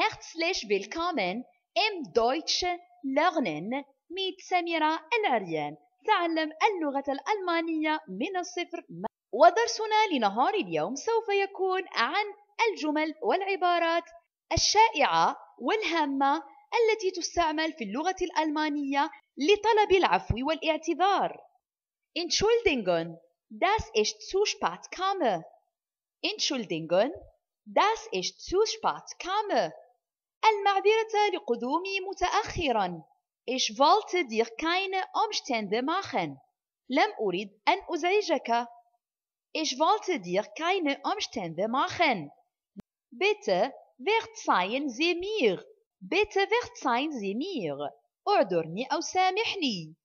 Herzlich willkommen im Deutsch Lernen mit سميرة العريان تعلم اللغة الألمانية من الصفر ودرسنا لنهار اليوم سوف يكون عن الجمل والعبارات الشائعة والهامة التي تستعمل في اللغة الألمانية لطلب العفو والاعتذار Entschuldigung, das ist zu spät komme. Entschuldigung, das ist zu spät komme. المعذرة لقدومي متأخرا. Ich wollte dir keine Umstände machen. لم أريد أن أزعجك. Ich wollte dir keine Umstände machen. Bitte verzeihen Sie mir. Bitte verzeihen Sie mir. اعذرني أو سامحني.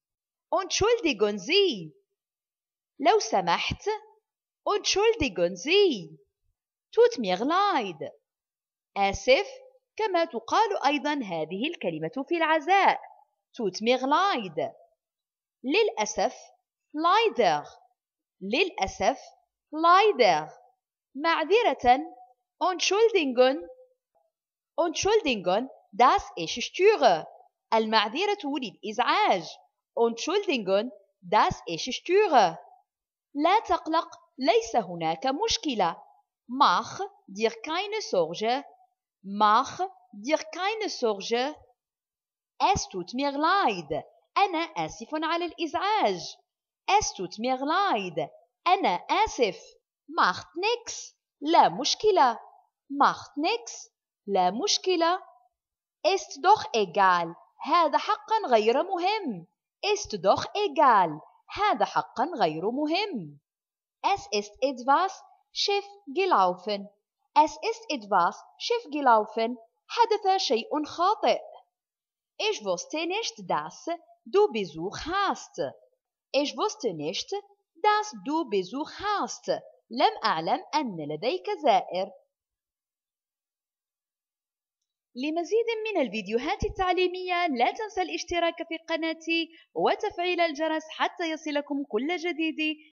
Entschuldigen Sie. لو سمحت. Entschuldigen Sie. Tut mir leid. آسف كما تقال أيضا هذه الكلمة في العزاء توتميغلايد للأسف لايدر للأسف لايدر معذرة Entschuldigung Entschuldigung das إيش störe المعذرة للإزعاج Entschuldigung das إيش störe لا تقلق ليس هناك مشكلة ماخ دير كاين سورجه ماخ دير كاين سورج استوت ميغلايد انا اسف على الازعاج استوت ميغلايد انا اسف ماخت نيكس لا مشكله ماخت نيكس لا مشكله است دوخ ايغال هذا حقا غير مهم است دوخ ايغال هذا حقا غير مهم اس است ادفاس شيف جيلاوفن اس اس ist etwas schiefgelaufen. حدث شيء خاطئ. ايش wusste nicht, dass du Besuch hast. Ich wusste nicht, dass du Besuch hast. لم أعلم أن لديك زائر. لمزيد من الفيديوهات التعليمية لا تنسى الاشتراك في قناتي وتفعيل الجرس حتى يصلكم كل جديد